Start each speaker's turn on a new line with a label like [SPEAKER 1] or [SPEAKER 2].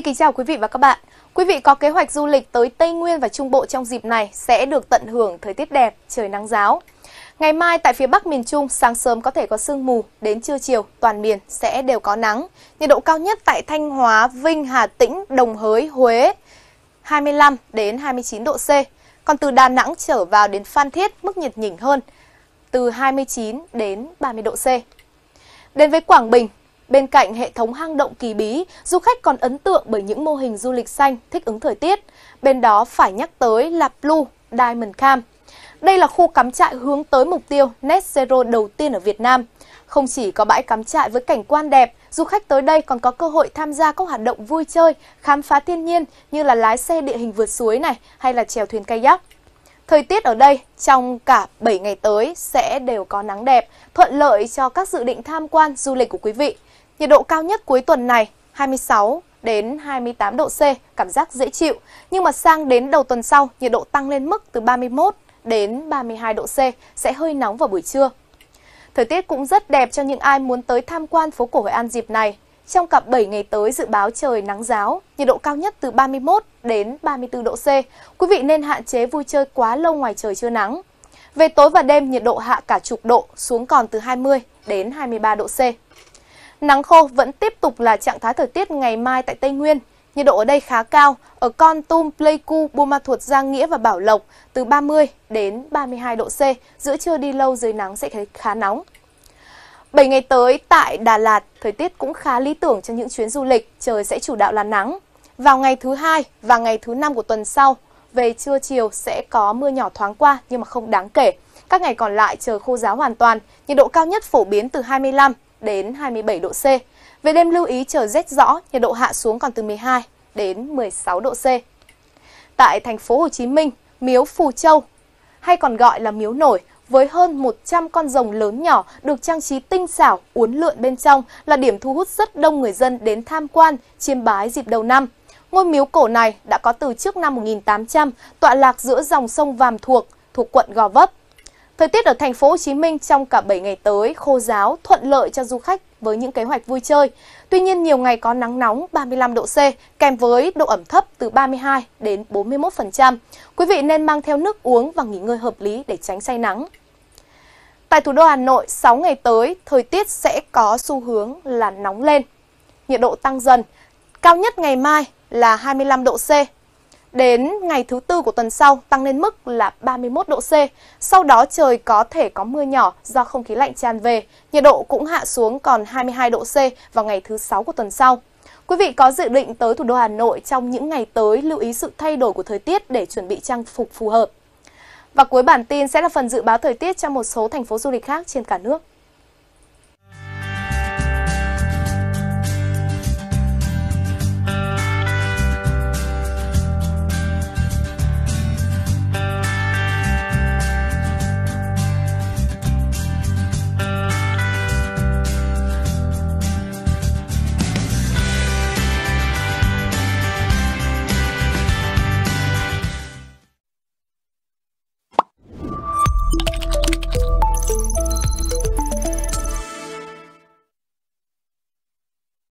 [SPEAKER 1] Xin kính chào quý vị và các bạn. Quý vị có kế hoạch du lịch tới Tây Nguyên và Trung Bộ trong dịp này sẽ được tận hưởng thời tiết đẹp, trời nắng giáo. Ngày mai tại phía Bắc miền Trung, sáng sớm có thể có sương mù, đến trưa chiều toàn miền sẽ đều có nắng. Nhiệt độ cao nhất tại Thanh Hóa, Vinh, Hà Tĩnh, Đồng Hới, Huế 25 đến 29 độ C. Còn từ Đà Nẵng trở vào đến Phan Thiết mức nhiệt nhỉnh hơn từ 29 đến 30 độ C. Đến với Quảng Bình, Bên cạnh hệ thống hang động kỳ bí, du khách còn ấn tượng bởi những mô hình du lịch xanh thích ứng thời tiết. Bên đó phải nhắc tới là Blue Diamond Camp. Đây là khu cắm trại hướng tới mục tiêu net zero đầu tiên ở Việt Nam. Không chỉ có bãi cắm trại với cảnh quan đẹp, du khách tới đây còn có cơ hội tham gia các hoạt động vui chơi, khám phá thiên nhiên như là lái xe địa hình vượt suối này hay là chèo thuyền kayak. Thời tiết ở đây trong cả 7 ngày tới sẽ đều có nắng đẹp, thuận lợi cho các dự định tham quan du lịch của quý vị. Nhiệt độ cao nhất cuối tuần này 26 đến 28 độ C, cảm giác dễ chịu. Nhưng mà sang đến đầu tuần sau, nhiệt độ tăng lên mức từ 31 đến 32 độ C, sẽ hơi nóng vào buổi trưa. Thời tiết cũng rất đẹp cho những ai muốn tới tham quan phố cổ Hội An dịp này. Trong cặp 7 ngày tới dự báo trời nắng giáo, nhiệt độ cao nhất từ 31 đến 34 độ C. Quý vị nên hạn chế vui chơi quá lâu ngoài trời chưa nắng. Về tối và đêm nhiệt độ hạ cả chục độ xuống còn từ 20 đến 23 độ C. Nắng khô vẫn tiếp tục là trạng thái thời tiết ngày mai tại Tây Nguyên. Nhiệt độ ở đây khá cao, ở Con Tum, Pleiku, Buôn Ma Thuột, Giang Nghĩa và Bảo Lộc từ 30 đến 32 độ C. Giữa trưa đi lâu dưới nắng sẽ thấy khá nóng. 7 ngày tới tại Đà Lạt, thời tiết cũng khá lý tưởng cho những chuyến du lịch, trời sẽ chủ đạo là nắng. Vào ngày thứ hai và ngày thứ năm của tuần sau, về trưa chiều sẽ có mưa nhỏ thoáng qua nhưng mà không đáng kể. Các ngày còn lại trời khô giáo hoàn toàn, nhiệt độ cao nhất phổ biến từ 25 đến 27 độ C. Về đêm lưu ý trời rét rõ, nhiệt độ hạ xuống còn từ 12 đến 16 độ C. Tại thành phố Hồ Chí Minh, miếu Phù Châu hay còn gọi là miếu nổi với hơn 100 con rồng lớn nhỏ được trang trí tinh xảo, uốn lượn bên trong là điểm thu hút rất đông người dân đến tham quan, chiêm bái dịp đầu năm. Ngôi miếu cổ này đã có từ trước năm 1800, tọa lạc giữa dòng sông Vàm Thuộc, thuộc quận Gò Vấp. Thời tiết ở thành phố Hồ Chí Minh trong cả 7 ngày tới khô giáo, thuận lợi cho du khách với những kế hoạch vui chơi. Tuy nhiên nhiều ngày có nắng nóng 35 độ C kèm với độ ẩm thấp từ 32 đến 41%. Quý vị nên mang theo nước uống và nghỉ ngơi hợp lý để tránh say nắng. Tại thủ đô Hà Nội, 6 ngày tới, thời tiết sẽ có xu hướng là nóng lên. Nhiệt độ tăng dần, cao nhất ngày mai là 25 độ C, Đến ngày thứ tư của tuần sau tăng lên mức là 31 độ C. Sau đó trời có thể có mưa nhỏ do không khí lạnh tràn về. Nhiệt độ cũng hạ xuống còn 22 độ C vào ngày thứ sáu của tuần sau. Quý vị có dự định tới thủ đô Hà Nội trong những ngày tới lưu ý sự thay đổi của thời tiết để chuẩn bị trang phục phù hợp. Và cuối bản tin sẽ là phần dự báo thời tiết trong một số thành phố du lịch khác trên cả nước.